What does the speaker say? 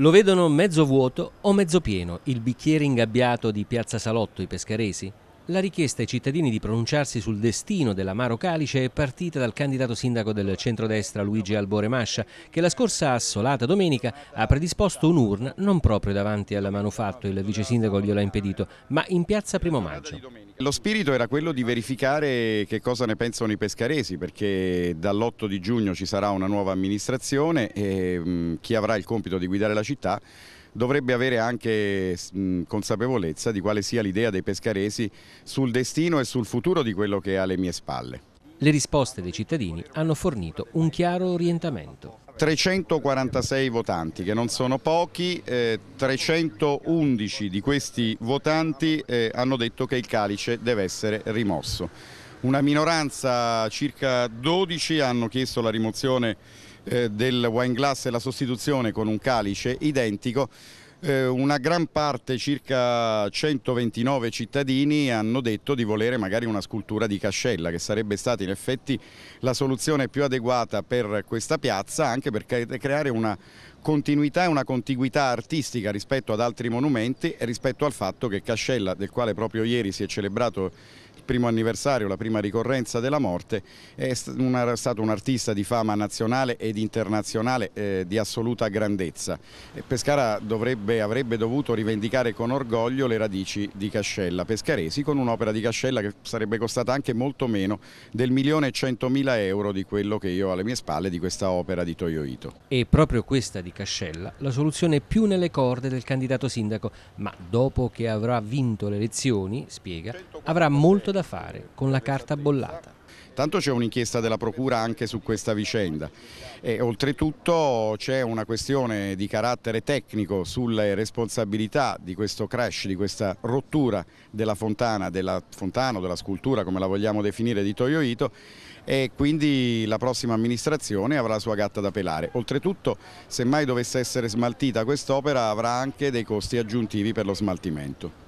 Lo vedono mezzo vuoto o mezzo pieno il bicchiere ingabbiato di Piazza Salotto i pescaresi? La richiesta ai cittadini di pronunciarsi sul destino dell'amaro calice è partita dal candidato sindaco del centrodestra Luigi Albore Mascia, che la scorsa assolata domenica ha predisposto un'urna non proprio davanti al manufatto, il vice sindaco glielo ha impedito, ma in piazza Primo Maggio. Lo spirito era quello di verificare che cosa ne pensano i pescaresi perché dall'8 di giugno ci sarà una nuova amministrazione e mm, chi avrà il compito di guidare la città dovrebbe avere anche mm, consapevolezza di quale sia l'idea dei pescaresi sul destino e sul futuro di quello che è alle mie spalle. Le risposte dei cittadini hanno fornito un chiaro orientamento. 346 votanti, che non sono pochi, eh, 311 di questi votanti eh, hanno detto che il calice deve essere rimosso. Una minoranza, circa 12, hanno chiesto la rimozione eh, del wine glass e la sostituzione con un calice identico eh, una gran parte, circa 129 cittadini, hanno detto di volere magari una scultura di Cascella, che sarebbe stata in effetti la soluzione più adeguata per questa piazza, anche per creare una continuità e una contiguità artistica rispetto ad altri monumenti e rispetto al fatto che Cascella, del quale proprio ieri si è celebrato primo anniversario, la prima ricorrenza della morte, è stato un artista di fama nazionale ed internazionale eh, di assoluta grandezza. Pescara dovrebbe, avrebbe dovuto rivendicare con orgoglio le radici di Cascella Pescaresi con un'opera di Cascella che sarebbe costata anche molto meno del milione e centomila euro di quello che io ho alle mie spalle di questa opera di Toyo Ito. E proprio questa di Cascella, la soluzione più nelle corde del candidato sindaco, ma dopo che avrà vinto le elezioni, spiega, avrà molto da da fare con la carta bollata. Tanto c'è un'inchiesta della Procura anche su questa vicenda e oltretutto c'è una questione di carattere tecnico sulle responsabilità di questo crash, di questa rottura della fontana, della fontana o della scultura come la vogliamo definire di Toyo Ito e quindi la prossima amministrazione avrà la sua gatta da pelare. Oltretutto se mai dovesse essere smaltita quest'opera avrà anche dei costi aggiuntivi per lo smaltimento.